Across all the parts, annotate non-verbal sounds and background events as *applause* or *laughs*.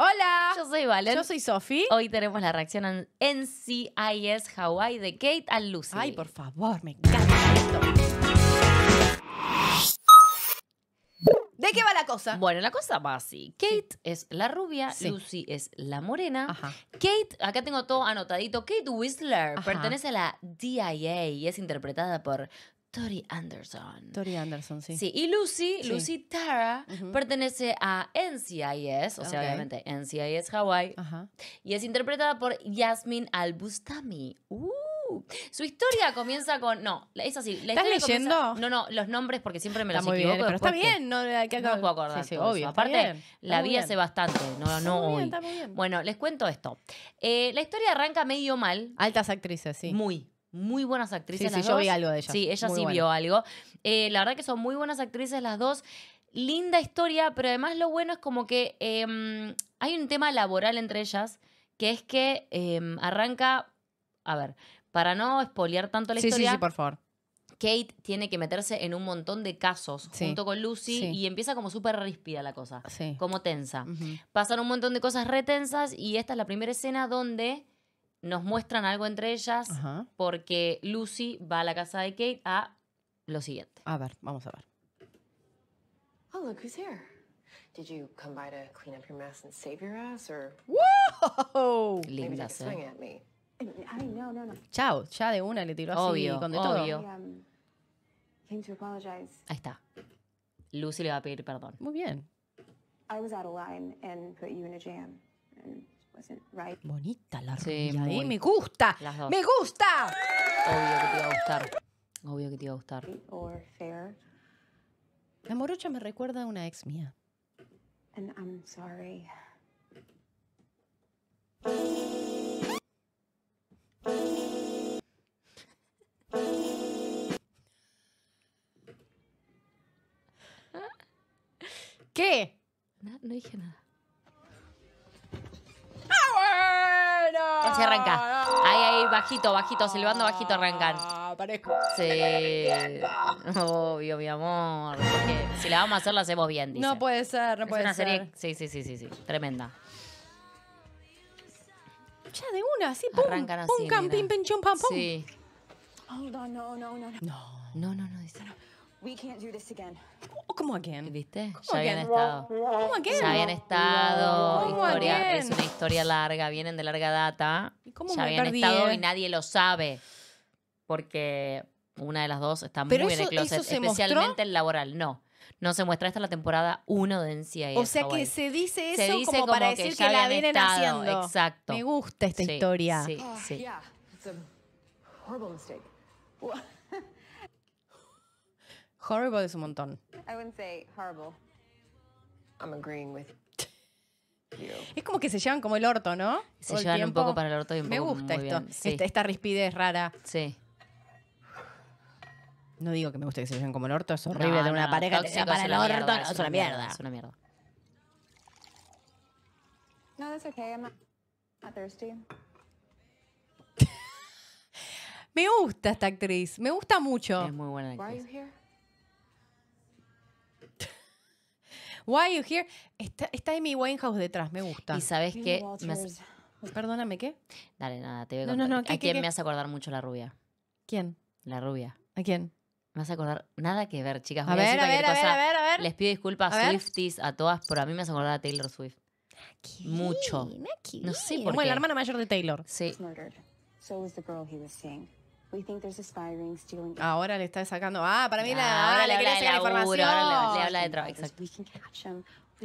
Hola. Yo soy Valen. Yo soy Sofi. Hoy tenemos la reacción en NCIS Hawaii de Kate al Lucy. Ay, por favor, me encanta esto. ¿De qué va la cosa? Bueno, la cosa va así. Kate es la rubia, Lucy es la morena. Ajá. Kate, acá tengo todo anotadito. Kate Whistler pertenece a la DIA y es interpretada por Tori Anderson. Tori Anderson, sí. Sí, y Lucy, Lucy Tara, pertenece a NCIS, o sea, obviamente NCIS Hawaii, y es interpretada por Yasmin Al-Bustami. Uh, su historia comienza con. No, es así. La ¿Estás leyendo? no, no, los nombres porque siempre me los equivoco. pero está bien, no hay que no puedo acordar. Sí, sí, obvio, Aparte, la vi hace bastante, no, no muy Bien, bueno, les cuento esto. Eh, la historia arranca medio mal. Altas actrices, sí. Muy muy buenas actrices. Sí, sí, yo vi algo de ellas. Sí, ella sí vio algo. Eh, la verdad que son muy buenas actrices las dos. Linda historia, pero además lo bueno es como que em, hay un tema laboral entre ellas, que es que em, arranca, a ver, para no espolear tanto la historia. Sí, sí, por favor. Kate tiene que meterse en un montón de casos junto con Lucy y empieza como súper ríspida la cosa, como tensa. Pasan un montón de cosas retensas y esta es la primera escena donde nos muestran algo entre ellas porque Lucy va a la casa de Kate a lo siguiente. A ver, vamos a ver. Oh, look who's here. Did you come by to clean up your mess and save your ass or Whoa! Linda, swing at me. I, no, no, no. Chao, ya de una le tiró obvio, así con de todo. Um, Ahí está. Lucy le va a pedir perdón. Muy bien. I was out of line and put you in a jam. Bonita la sí, eh, Me gusta. Me gusta. Obvio que te iba a gustar. Obvio que te iba a gustar. La morocha me recuerda a una ex mía. ¿Qué? no dije nada. Se arranca. Ahí, ahí, bajito, bajito, silbando bajito arrancan. Aparezco. Ah, sí. Obvio, mi amor. si la vamos a hacer, la hacemos bien, dice. No puede ser, no puede es una Serie... Sí, sí, sí, sí, sí. Tremenda. Ya de una, así, pum. Arrancan así. Pum, pim, pim, pam, pum. Sí. no, no, no, no. No, no, no, no No. We can't do this again. ¿Cómo again? ¿Viste? ya habían estado. ¿Cómo again? Ya habían estado. historia, Es una historia larga, vienen de larga data. cómo ya habían estado y eh? nadie lo sabe. Porque una de las dos está muy eso, en el closet, especialmente el laboral. No. No se muestra esta la temporada 1 de NCIS. O sea que se dice eso se dice como, para decir que, que la vienen estado. haciendo. Exacto. Me gusta esta historia. Sí, ah, sí. yeah. It's a horrible mistake. *laughs* Horrible es un montón. I wouldn't say horrible. I'm agreeing with you. Es como que se llevan como el orto, ¿no? Se Todo llevan un poco para el orto y un Me gusta esto. Este, esta, rispidez rara. Sí. No digo que me guste que se lleven como el orto, es horrible tener una pareja que sea para el orto, es una mierda. Es una mierda. No, that's okay. I'm not, thirsty. *laughs* Me gusta esta actriz, me gusta mucho. Es muy buena actriz. Why qué you here? Está, está Amy Winehouse detrás, me gusta. Y sabes qué? Perdóname, ¿qué? Dale, nada, te voy a ¿A quién me hace acordar mucho la rubia? ¿Quién? La rubia. ¿A quién? Me hace acordar nada que ver, chicas. A ver, a ver, a ver, a ver, a ver. Les pido disculpas A Swifties, a todas, pero a mí me hace acordar a Taylor Swift. Mucho. No sé por Bueno, la hermana mayor de Taylor. Sí. Ahora le está sacando. Ah, para mí la, ahora le hacer sacar información. Ahora le, habla de trabajo. Exacto.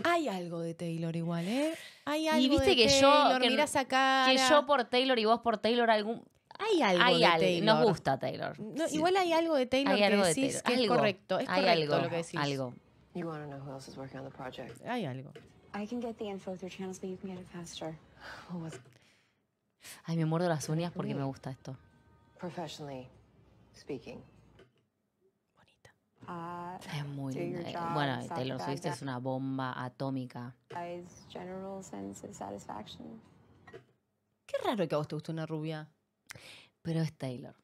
Hay algo de Taylor igual, ¿eh? Hay algo y viste que yo que, mirá esa cara. que yo por Taylor y vos por Taylor algún hay algo hay algo. Nos gusta Taylor. Igual hay algo de Taylor hay que decís que es correcto. Es hay correcto algo. lo que decís. Algo. Hay algo. I can get the info through channels, but you can get it faster. Ay, me muerdo las uñas porque me gusta esto. Professionally speaking. Bonita. Uh, es muy linda. Job, bueno, Taylor Swift es una bomba atómica. Qué raro que a vos te guste una rubia. Pero es Taylor.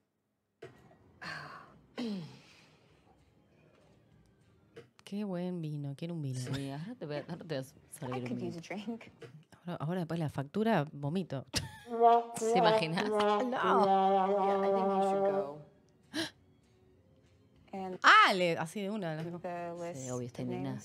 Qué buen vino, quiero un vino. Sí, te voy a, dar, te voy a servir I un vino. Use a drink ahora después la factura, vomito. *laughs* ¿Se imaginas? Ah, así de una. obvio, está indignada.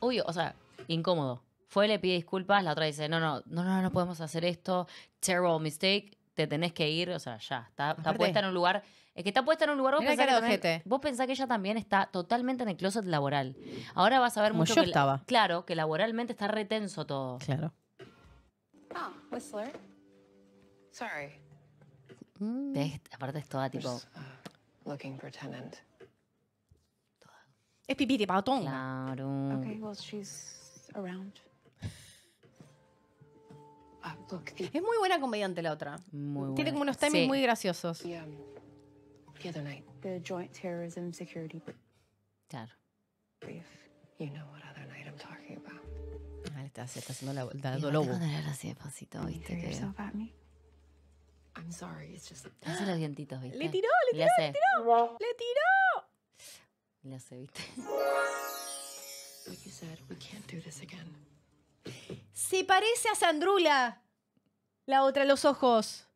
Obvio, o sea, incómodo. Fue, le pide disculpas, la otra dice, no, no, no, no, no podemos hacer esto, terrible mistake te tenés que ir, o sea, ya, está, está puesta en un lugar. Es que está puesta en un lugar, vos pensás, que vos pensás que ella también está totalmente en el closet laboral. Ahora vas a ver mucho estaba. Claro, que laboralmente está retenso todo. Claro. Ah, Whistler. Sorry. Mm. Aparte es toda tipo... Uh, looking for tenant. Claro. Ah, es muy buena comediante la otra. Tiene como unos timings muy graciosos. Um, claro. Ah, está, haciendo la vuelta lobo. Hace los dientitos, ¿viste? Le tiró, le tiró, le, tiró. Le tiró. ¿viste? Se parece a Sandrula. La otra, los ojos.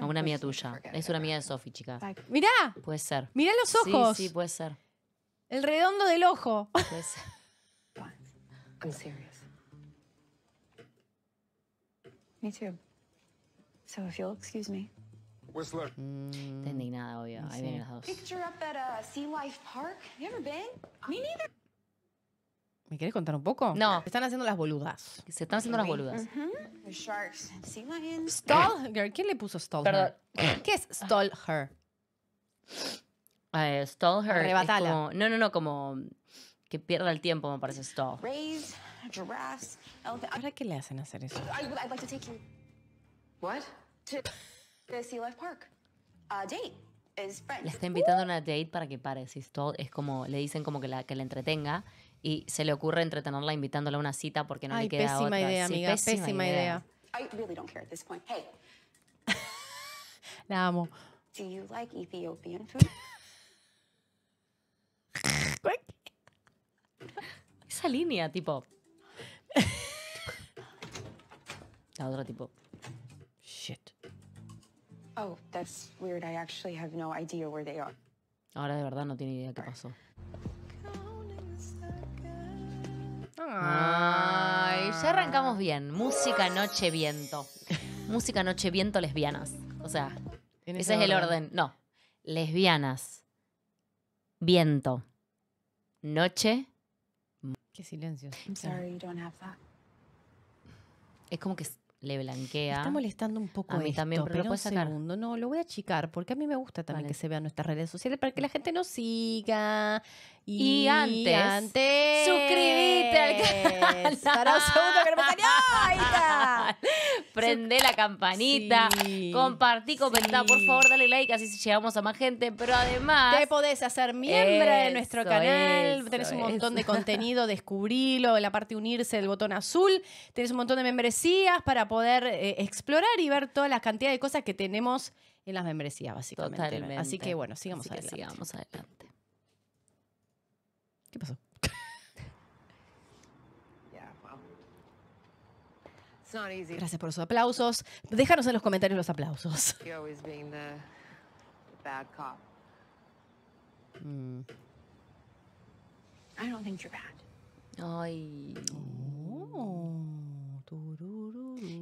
A una amiga tuya. Es una amiga de Sofi, chica. Mirá. Puede ser. Mirá los ojos. Sí, sí, puede ser. El redondo del ojo. Puede ser. *laughs* I'm serious. Me too. So if you'll excuse me. Whistler. Mm, nada obvio. Ahí vienen las dos. Picture up at uh, Sea Life Park. You ever been? ¿Me quieres contar un poco? No. Se están haciendo las boludas. Se están haciendo las boludas. ¿Quién le puso stall ¿Qué es stall her? Eh, no, no, no, como que pierda el tiempo, me parece stall. ¿Para qué le hacen hacer eso? What? To Life Park. A date. Le está invitando a una date para que pare. Si stall es como, le dicen como que la, que la entretenga y se le ocurre entretenerla invitándola a una cita porque no le queda pésima otra. Idea, pésima, idea, amiga, pésima, idea. I really don't care at this point. Hey. *laughs* La amo. Do you like Ethiopian food? Esa línea, tipo. La otra tipo. Shit. Oh, that's weird. I actually have no idea where they are. Ahora de verdad no tiene idea qué pasó. Ay, ya ah. arrancamos bien. Música, noche, viento. Música, noche, viento, lesbianas. O sea, ese, es el orden. No. Lesbianas. Viento. Noche. Qué silencio. Es como que le blanquea. está molestando un poco a mí esto, también, pero, No, lo voy a achicar porque a mí me gusta también que se vean nuestras redes sociales para que la gente nos siga. Y, antes, antes, suscríbete al canal. Para un segundo que no me salió. Ahí está. *laughs* prende la campanita, compartí, comentá, por favor, dale like, así llegamos a más gente. Pero además. Te podés hacer miembro de nuestro canal. tenés un montón de *laughs* contenido, en la parte unirse, del botón azul. Tenés un montón de membresías para poder eh, explorar y ver todas las cantidades de cosas que tenemos en las membresías, básicamente. Totalmente. Así que bueno, sigamos así adelante. sigamos adelante. ¿Qué pasó? Gracias por sus aplausos. Déjanos en los comentarios los aplausos.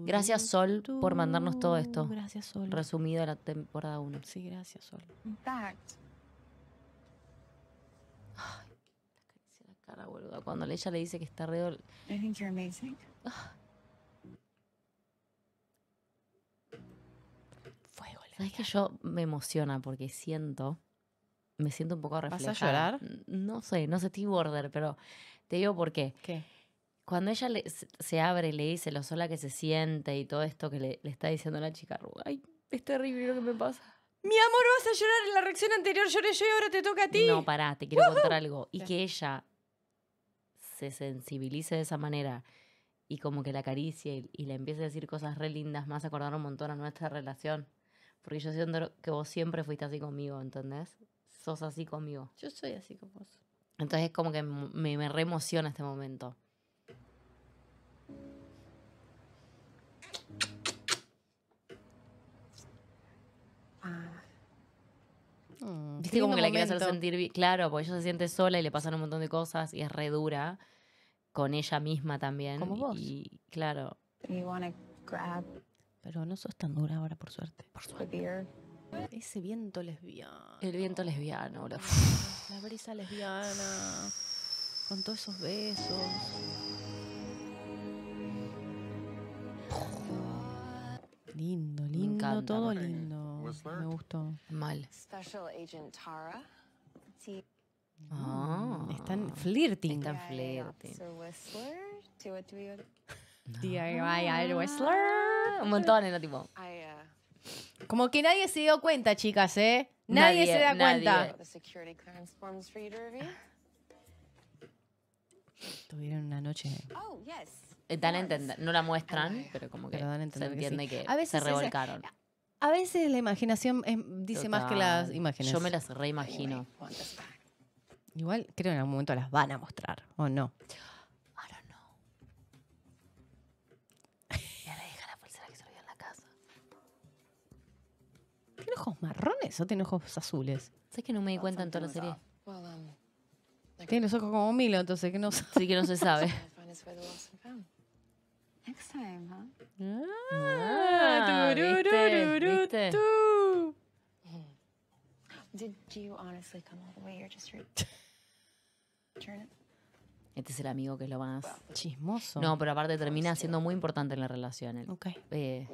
Gracias Sol por mandarnos todo esto. Gracias Sol. Resumido la temporada 1. Sí, gracias Sol. cuando ella le dice que está re ah. ¿Sabes que yo me emociona porque siento, me siento un poco reflejada. ¿Vas a llorar? No sé, no sé, estoy border, pero te digo por qué. ¿Qué? Cuando ella se abre y le dice lo sola que se siente y todo esto que le, está diciendo la chica, ay, es terrible lo que me pasa. Mi amor, vas a llorar en la reacción anterior, lloré yo y ahora te toca a ti. No, pará, te quiero contar algo. Y que ella se sensibilice de esa manera y como que la acaricie y, le empiece a decir cosas re lindas, más acordar un montón a nuestra relación. Porque yo siento que vos siempre fuiste así conmigo, ¿entendés? Sos así conmigo. Yo soy así con vos. Entonces es como que me, me reemociona este momento. Ah. Viste como que la quieres hacer sentir bien. Claro, porque ella se siente sola y le pasan un montón de cosas y es re dura con ella misma también. Como vos. Y claro. Pero no sos tan dura ahora, por suerte. Por suerte. Ese viento lesbiano. El viento lesbiano, bro. La brisa lesbiana. Con todos esos besos. Lindo, lindo, todo lindo. Me gustó. Mal. Ah. están flirting. Están flirting. Ah, un montón de tipo. Uh, como que nadie se dio cuenta, chicas, ¿eh? Nadie, se da cuenta. Tuvieron una noche. Oh, eh, no la muestran, pero como que se entiende que, se revolcaron. a veces la imaginación dice más que las imágenes. Yo me las reimagino. Igual creo que en algún momento las van a mostrar, ¿o no? ojos marrones o tiene ojos azules? sabes que no me di cuenta en toda la serie. Tiene los ojos como Milo, entonces que no Sí que no se *laughs* sabe. Next time, Este es el amigo que es lo más chismoso. No, pero aparte termina siendo muy importante en la relación. okay. Eh,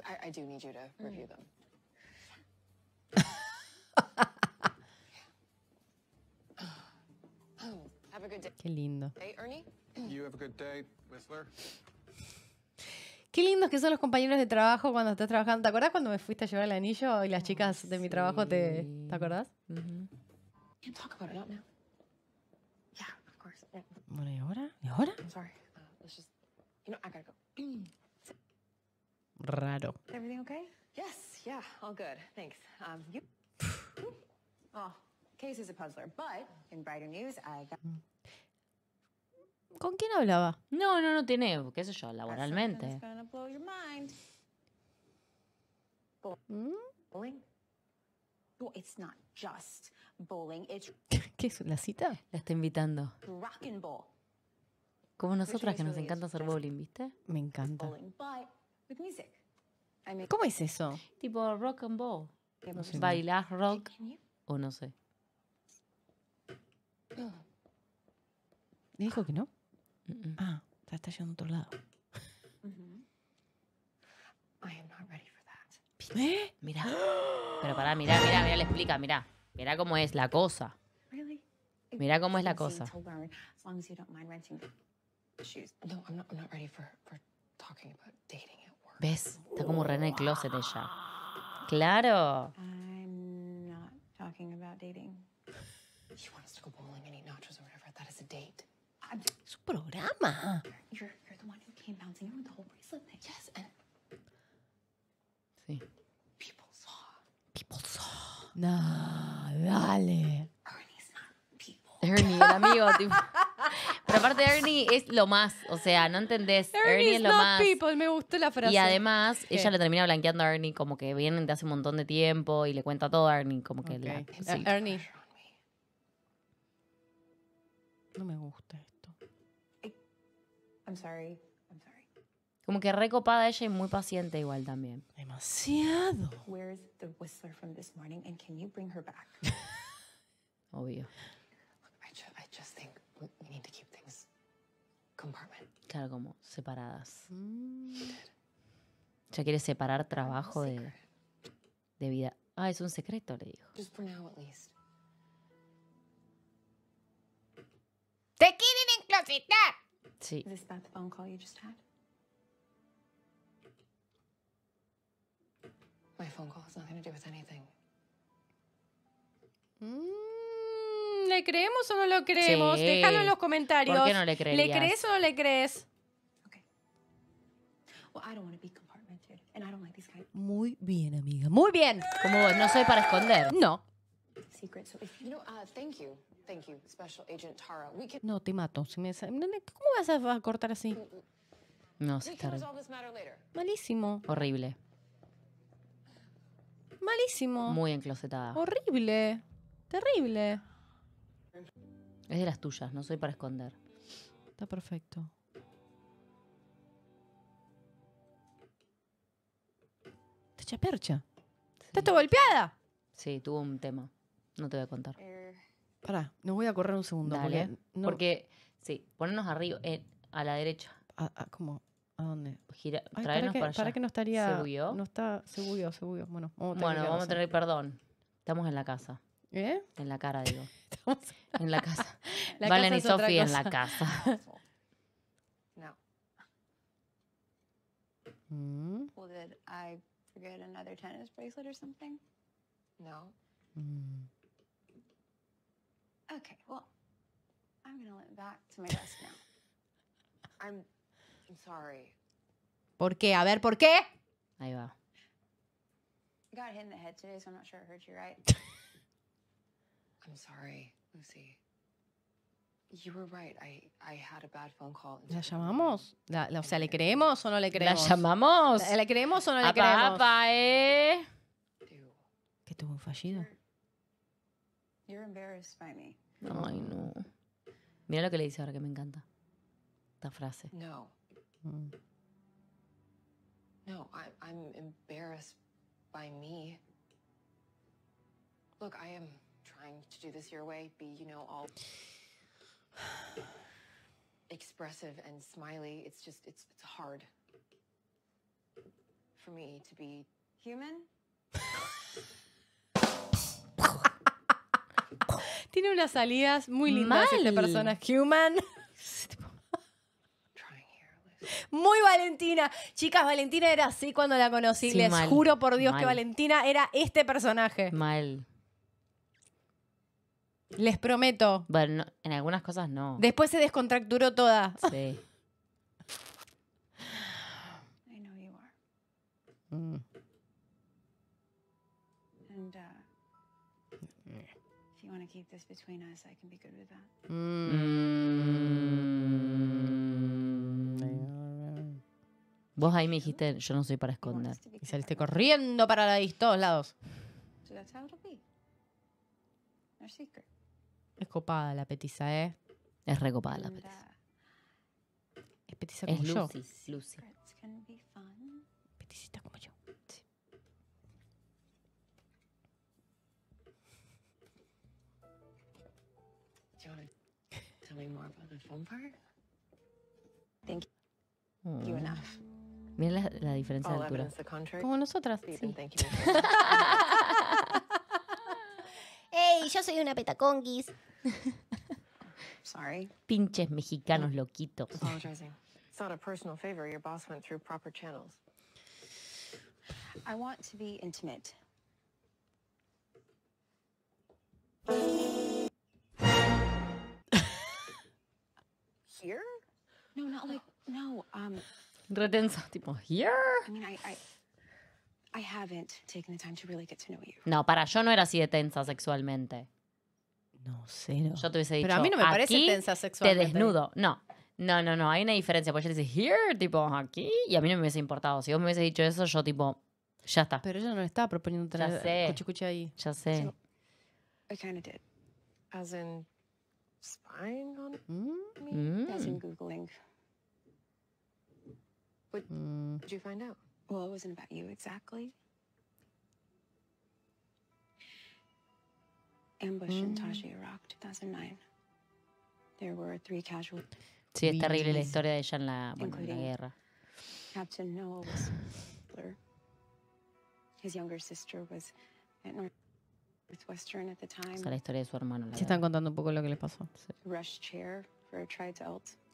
Qué lindo. Qué lindos que son los compañeros de trabajo cuando estás trabajando. ¿Te acordás cuando me fuiste a llevar el anillo y las chicas de mi trabajo te. ¿Te acordás? Uh -huh. Bueno, ¿y ahora? ¿Y ahora? Uh, Raro. Everything okay? Yes, yeah, all good. Thanks. Um, you... oh, Case is a puzzler, but in brighter news, I got... Mm. ¿Con quién hablaba? No, no, no tiene, qué sé yo, laboralmente. ¿Qué es la cita? La está invitando. Como nosotras que nos encanta hacer bowling, ¿viste? Me encanta. ¿Cómo es eso? Tipo rock and ball. No rock o no sé. dijo que no? Mm -mm. Ah, está estallando a otro lado. Mm -hmm. I am not ready for that. ¿Eh? Mira. *gasps* Pero para, mira, mira, mira, le explica, mira. Mira cómo es la cosa. Mira cómo es la cosa. ¿Ves? Está como re en el closet ella. Claro. I'm not talking about dating. You wants to go bowling and eat nachos or whatever. That is a date. Su programa. Sí. No, dale. Ernie, el amigo, Pero aparte Ernie es lo más, o sea, no entendés. Ernie, es lo más. people, me gustó la frase. Y además, ella le termina blanqueando a Ernie como que vienen de hace un montón de tiempo y le cuenta todo a Ernie, como que eh, Ernie. No me gusta I'm sorry, I'm sorry. Como que recopada ella y muy paciente igual también. Demasiado. Where's the whistler from this morning and can you bring her back? *laughs* Obvio. Look, I, I just think we need to keep things compartment. Claro, como separadas. Mm. Ya quiere separar trabajo de, de vida. Ah, es un secreto, le dijo. Just now at least. ¡Te quieren enclositar! Sí. Is this about phone call you just had? My phone call has nothing to do with anything. Mm, ¿Le creemos o no lo creemos? Sí. Déjalo en los comentarios. ¿Por qué no le creerías? ¿Le crees o no le crees? Okay. Well, I don't want to be compartmented and I don't like these guys. Muy bien, amiga. Muy bien. Como no soy para esconder. No. Secret. So if you know, uh, thank you. No, te mato. ¿Cómo vas a cortar así? No, está Malísimo. Horrible. Malísimo. Muy enclosetada. Horrible. Terrible. Es de las tuyas, no soy para esconder. Está perfecto. Te percha. ¿Estás todo golpeada? Sí, tuvo un tema. No te voy a contar. Pará, nos voy a correr un segundo. Dale, porque, no... porque, sí, ponernos arriba, eh, a la derecha. A, a, ¿Cómo? ¿A dónde? Gira, Ay, traernos para, que, para allá. Para que no estaría. ¿Se bugueó? No está, se bugueó, se bugueó. Bueno, vamos a tener, bueno, vamos a tener perdón. Estamos en la casa. ¿Eh? En la cara, digo. *laughs* Estamos... En la casa. la Valen casa y Sofía en la casa. *laughs* *laughs* no. Mm. Well, did I forget another tennis bracelet or something? No. Mm. Okay, well, I'm gonna let back to my desk now. *laughs* I'm, I'm sorry. ¿Por qué? A ver, ¿por qué? Ahí va. got hit in the head today, so I'm not sure it hurt you right. *laughs* I'm sorry, Lucy. You were right. I, I had a bad phone call. ¿La llamamos? La, la, o sea, ¿le creemos o no le creemos? ¿La llamamos? ¿Le creemos o no le apa, creemos? Apa, eh. ¿Que tuvo un fallido? You're embarrassed by me. No. Ay, no. Mira lo que le dice ahora que me encanta. Esta frase. No. Mm. No, I, I'm embarrassed by me. Look, I am trying to do this your way, be, you know, all *sighs* expressive and smiley. It's just, it's, it's hard for me to be human. *laughs* Tiene unas salidas muy lindas este personaje. Human. *laughs* Muy Valentina. Chicas, Valentina era así cuando la conocí. Les juro por Dios que Valentina era este personaje. Mal. Les prometo. Bueno, en algunas cosas no. Después se descontracturó toda. Sí. I mm. want to mm. Vos ahí me dijiste, yo no soy para esconder. Y saliste corriendo para a todos lados. Es copada la petiza, ¿eh? Es recopada la petiza. Es petiza como yo. Lucy. Peticita como yo. Do you want to tell me more about the phone part? Thank mm. you enough. Mira la, la diferencia de Sorry. Pinches mexicanos loquitos. Apologizing. It's not a personal favor. Your boss went through proper channels. I want to be intimate. here? No, not like no. Um. Retensa, tipo here. I haven't taken the time to really get to know you. No, para yo no era así de tensa sexualmente. No, cero. Yo te hubiese dicho. Pero a mí no me parece tensa sexualmente. Te desnudo. No. No, no, no. Hay una diferencia. Porque ella dice here, tipo aquí. Y a mí no me hubiese importado. Si vos me hubiese dicho eso, yo tipo. Ya está. Pero ella no le estaba proponiendo tener Ya ahí. Ya sé. I kind of did. As in, spying on mm-hmm. me? Mm. Does in Googling. What mm. did you find out? Well, it wasn't about you exactly. Ambush in mm. Taji, Iraq, 2009. There were three casualties. Sí, es terrible la historia de ella en la, bueno, en la guerra. Captain Noah was His younger sister was at North. O sea, la historia de su hermano. Se están contando un poco lo que les pasó.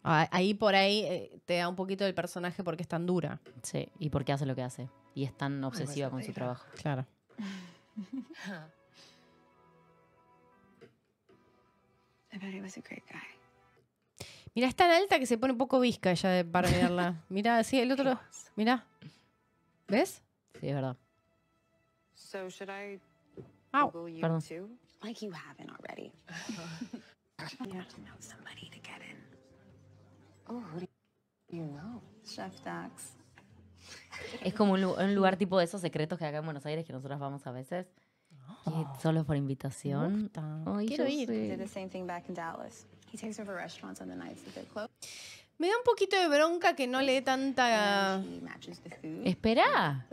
Ah, ahí por ahí eh, te da un poquito del personaje porque es tan dura. Sí, y porque hace lo que hace. Y es tan pues obsesiva con su trabajo. Claro. *laughs* Mira, es tan alta que se pone un poco visca ella de- para mirarla. *laughs* Mira, sí, el otro. Mira. ¿Ves? Sí, es verdad. Es como un, lugar tipo de esos secretos que acá en Buenos Aires que nosotras vamos a veces. Ah. solo por invitación. Me da un poquito de bronca que no le dé tanta. espera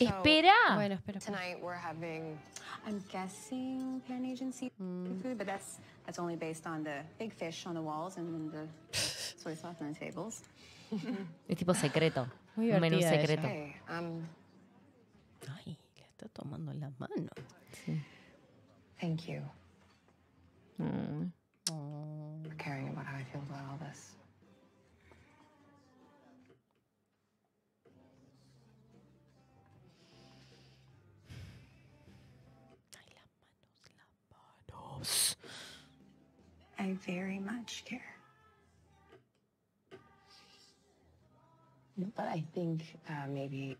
Espera. Bueno, espera. Tonight we're having, I'm guessing pan agency seafood, mm. but that's that's only based on the big fish on the walls and the soy sauce on the tables. *laughs* es tipo secreto, Muy un menú secreto. Um, Ay, le está tomando la mano. Sí. Thank you. Mm. Oh. For caring about how I feel about all this. I very much care. But I think uh, maybe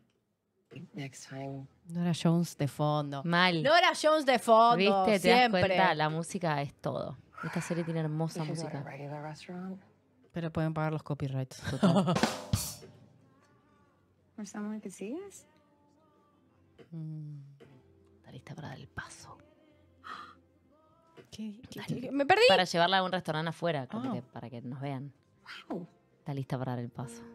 next time. Nora Jones de fondo. Mal. Nora Jones de fondo. Viste, siempre. la música es todo. Esta serie tiene hermosa música. Pero pueden pagar los copyrights. *laughs* Está mm. lista para dar el paso me perdí. Para llevarla a un restaurante afuera, ah. para que nos vean. Wow. Está lista para dar el paso. *laughs*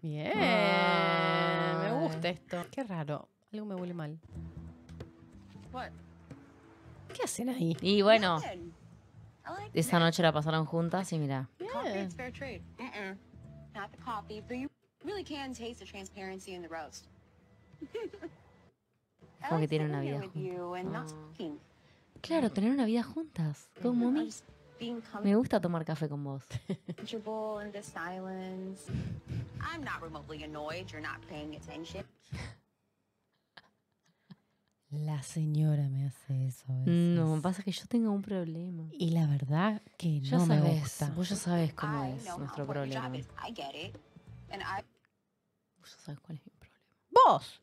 Bien, ah. me gusta esto. Qué raro, algo me huele mal. What? ¿Qué hacen ahí? Y bueno, esa noche la pasaron juntas y mira. Yeah. *laughs* Como que tienen una vida ah. Claro, tener una vida juntas. Como Me gusta tomar café con vos. *laughs* *laughs* La señora me hace eso. A No, pasa que yo tengo un problema. Y la verdad que no sabes, me gusta. Vos ya sabes cómo es nuestro problema. Vos ya sabes cuál es mi problema. ¡Vos!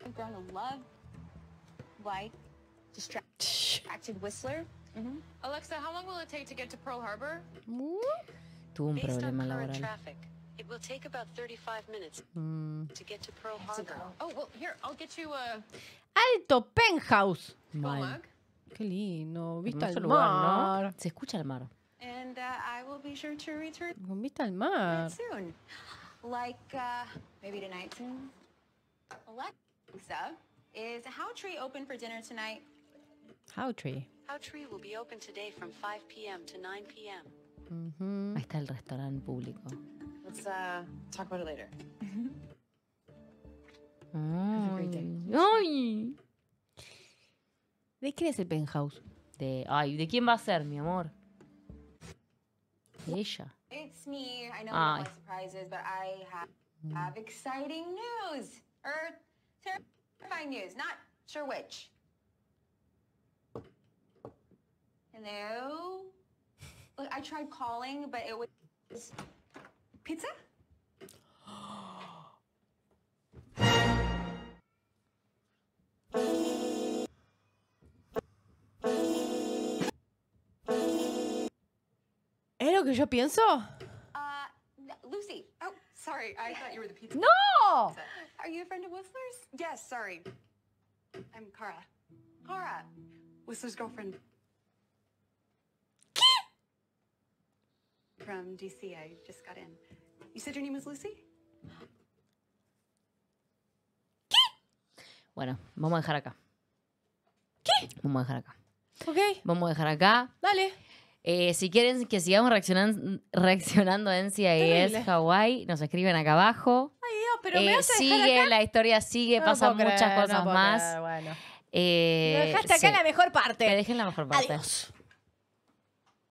Tuvo un problema laboral. It will take about 35 minutes mm. to get to Pearl Harbor. Oh, well, here, I'll get you a... Uh, Alto penthouse. Mal. Qué lindo. Vista al lugar, mar. ¿no? Se escucha el mar. And uh, I will be sure to return. Con vista al mar. Soon. Like uh, maybe tonight. Soon. Alexa, is How Tree open for dinner tonight? How Tree. How Tree will be open today from 5 p.m. to 9 p.m. Mm -hmm. Ahí está el restaurante público. Let's uh talk about it later. Mm-hmm. Have a great day. ¡Ay! ¿De quién es el penthouse? De. Ay, ¿de quién va a ser, mi amor? De ella. It's me. I know Ay. my surprises, but I have, have exciting news. Or terrifying news. Not sure which. Hello? Look, I tried calling, but it was Pizza? *gasps* ¿Es lo que yo pienso? Uh, Lucy. Oh, sorry. I thought you were the pizza. No! Are you a friend of Whistler's? Yes, sorry. I'm Cara. Cara. Whistler's girlfriend. from just got in. your was Lucy? ¿Qué? Bueno, vamos a dejar acá. ¿Qué? Vamos a dejar acá. Ok. Vamos a dejar acá. Dale. Eh, si quieren que sigamos reaccionando, reaccionando en CIS Hawaii, nos escriben acá abajo. Ay, Dios, pero me eh, dejar Sigue, la historia sigue, pasan muchas cosas más. bueno. Eh, dejaste acá la mejor parte. Te dejen la mejor parte. Adiós.